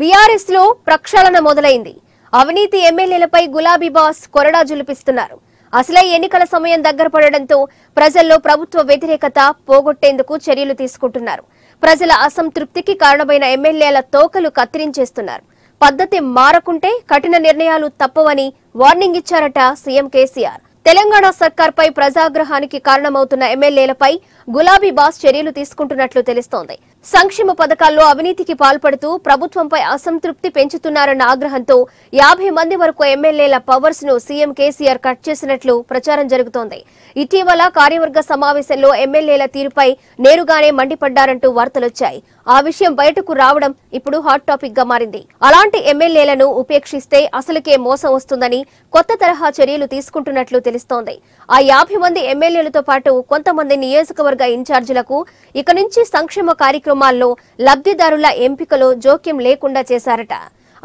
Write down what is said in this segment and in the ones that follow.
BRS లో ప్రక్షాళన మొదలైంది అవినీతి ఎమ్మెల్యేలపై గులాబీ బాస్ కొరడా జులిపిస్తున్నారు అసలే ఎన్నికల సమయం దగ్గర పడడంతో ప్రజల్లో ప్రభుత్వ వ్యతిరేకత పోగొట్టేందుకు చర్యలు తీసుకుంటున్నారు ప్రజల అసంతృప్తికి కారణమైన ఎమ్మెల్యేల తోకలు కత్తిరించేస్తున్నారు పద్ధతి మారకుంటే కఠిన నిర్ణయాలు తప్పవని వార్నింగ్ ఇచ్చారట సీఎం కేసీఆర్ తెలంగాణ సర్కార్పై ప్రజాగ్రహానికి కారణమవుతున్న ఎమ్మెల్యేలపై గులాబీ బాస్ చర్యలు తీసుకుంటున్నట్లు తెలుస్తోంది సంక్షేమ పథకాల్లో అవినీతికి పాల్పడుతూ ప్రభుత్వంపై అసంతృప్తి పెంచుతున్నారన్న ఆగ్రహంతో యాభై మంది వరకు ఎమ్మెల్యేల పవర్స్ ను సీఎం కేసీఆర్ కట్ చేసినట్లు ప్రచారం జరుగుతోంది ఇటీవల కార్యవర్గ సమావేశంలో ఎమ్మెల్యేల తీరుపై నేరుగానే మండిపడ్డారంటూ వార్తలొచ్చాయి ఆ విషయం బయటకు రావడం ఇప్పుడు హాట్ టాపిక్ గా మారింది అలాంటి ఎమ్మెల్యేలను ఉపేక్షిస్తే అసలుకే మోసం వస్తుందని కొత్త తరహా చర్యలు తీసుకుంటున్నట్లు తెలుస్తోంది ఆ యాభై మంది ఎమ్మెల్యేలతో పాటు కొంతమంది నియోజకవర్గ ఇన్ఛార్జీలకు ఇక నుంచి సంక్షేమ కార్యక్రమాల్లో లబ్ధిదారుల ఎంపికలో జోక్యం లేకుండా చేశారట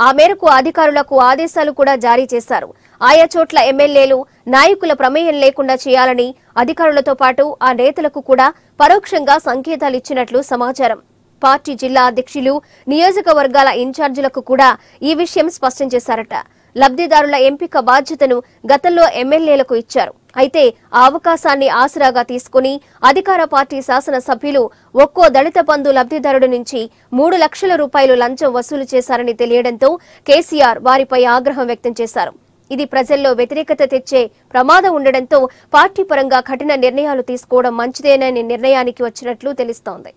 ఆ మేరకు అధికారులకు ఆదేశాలు కూడా జారీ చేశారు ఆయా చోట్ల ఎమ్మెల్యేలు నాయకుల ప్రమేయం లేకుండా చేయాలని అధికారులతో పాటు ఆ నేతలకు కూడా పరోక్షంగా సంకేతాలు ఇచ్చినట్లు సమాచారం పార్టీ జిల్లా అధ్యక్షులు నియోజకవర్గాల ఇన్ఛార్జీలకు కూడా ఈ విషయం స్పష్టం చేశారట లబ్దిదారుల ఎంపిక బాధ్యతను గతంలో ఎమ్మెల్యేలకు ఇచ్చారు అయితే ఆ అవకాశాన్ని ఆసరాగా తీసుకుని అధికార పార్టీ శాసనసభ్యులు ఒక్కో దళిత బంధు లబ్దిదారుడి నుంచి మూడు లక్షల రూపాయలు లంచం వసూలు చేశారని తెలియడంతో కేసీఆర్ వారిపై ఆగ్రహం వ్యక్తం చేశారు ఇది ప్రజల్లో వ్యతిరేకత తెచ్చే ప్రమాదం ఉండడంతో పార్టీ పరంగా కఠిన నిర్ణయాలు తీసుకోవడం మంచిదేనని నిర్ణయానికి వచ్చినట్లు తెలుస్తోంది